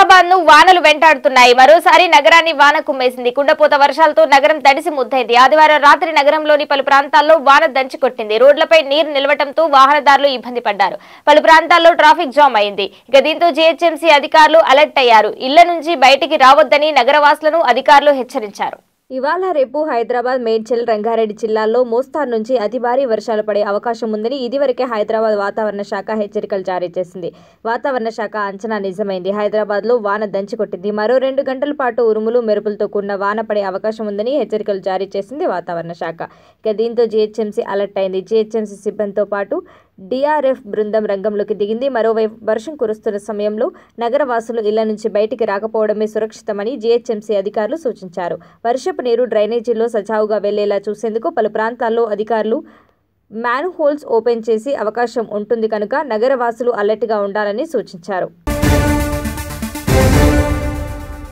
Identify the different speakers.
Speaker 1: హైదరాబాద్ ను వానలు వెంటాడుతున్నాయి మరోసారి నగరాన్ని వాన కుమ్మేసింది కుండపోత వర్షాలతో నగరం తడిసి ముద్దైంది ఆదివారం రాత్రి నగరంలోని పలు ప్రాంతాల్లో వాన దంచికొట్టింది రోడ్లపై నీరు నిలవటంతో వాహనదారులు ఇబ్బంది పడ్డారు పలు ప్రాంతాల్లో ట్రాఫిక్ జామ్ అయింది ఇక దీంతో జిహెచ్ఎంసీ అధికారులు అలర్ట్ అయ్యారు ఇళ్ల నుంచి బయటికి రావద్దని నగరవాసులను అధికారులు హెచ్చరించారు
Speaker 2: ఇవాళ రేపు హైదరాబాద్ మేడ్చల్ రంగారెడ్డి జిల్లాల్లో మోస్తారు నుంచి అతి భారీ వర్షాలు పడే అవకాశం ఉందని ఇదివరకే హైదరాబాద్ వాతావరణ శాఖ హెచ్చరికలు జారీ చేసింది వాతావరణ శాఖ అంచనా నిజమైంది హైదరాబాద్లో వాన దంచికొట్టింది మరో రెండు గంటల పాటు ఉరుములు మెరుపులతో కూడిన వాన పడే అవకాశం ఉందని హెచ్చరికలు జారీ చేసింది వాతావరణ శాఖ ఇక దీంతో జిహెచ్ఎంసీ అలర్ట్ అయింది జిహెచ్ఎంసీ సిబ్బందితో పాటు డిఆర్ఎఫ్ బృందం రంగంలోకి దిగింది మరోవైపు వర్షం కురుస్తున్న సమయంలో నగర వాసులు ఇళ్ల నుంచి బయటికి రాకపోవడమే సురక్షితమని జీహెచ్ఎంసీ అధికారులు సూచించారు వర్షపు నీరు డ్రైనేజీల్లో సజావుగా వెళ్లేలా చూసేందుకు పలు ప్రాంతాల్లో అధికారులు హోల్స్ ఓపెన్ చేసే అవకాశం ఉంటుంది కనుక వాసులు అలర్ట్గా ఉండాలని సూచించారు